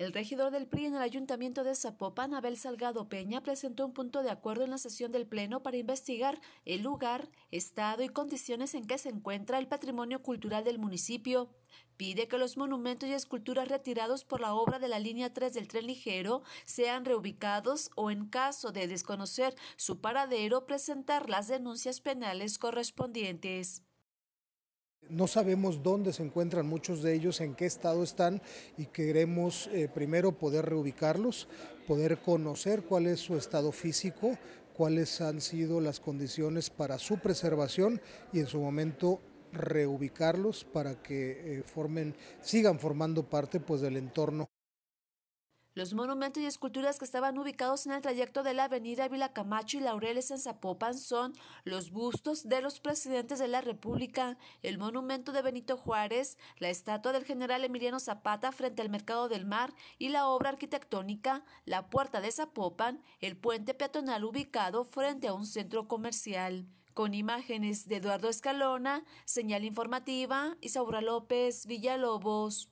El regidor del PRI en el ayuntamiento de Zapopan, Abel Salgado Peña, presentó un punto de acuerdo en la sesión del Pleno para investigar el lugar, estado y condiciones en que se encuentra el patrimonio cultural del municipio. Pide que los monumentos y esculturas retirados por la obra de la línea 3 del tren ligero sean reubicados o, en caso de desconocer su paradero, presentar las denuncias penales correspondientes. No sabemos dónde se encuentran muchos de ellos, en qué estado están y queremos eh, primero poder reubicarlos, poder conocer cuál es su estado físico, cuáles han sido las condiciones para su preservación y en su momento reubicarlos para que eh, formen, sigan formando parte pues, del entorno. Los monumentos y esculturas que estaban ubicados en el trayecto de la avenida Vila Camacho y Laureles en Zapopan son los bustos de los presidentes de la República, el monumento de Benito Juárez, la estatua del general Emiliano Zapata frente al Mercado del Mar y la obra arquitectónica La Puerta de Zapopan, el puente peatonal ubicado frente a un centro comercial. Con imágenes de Eduardo Escalona, señal informativa, Isaura López, Villalobos.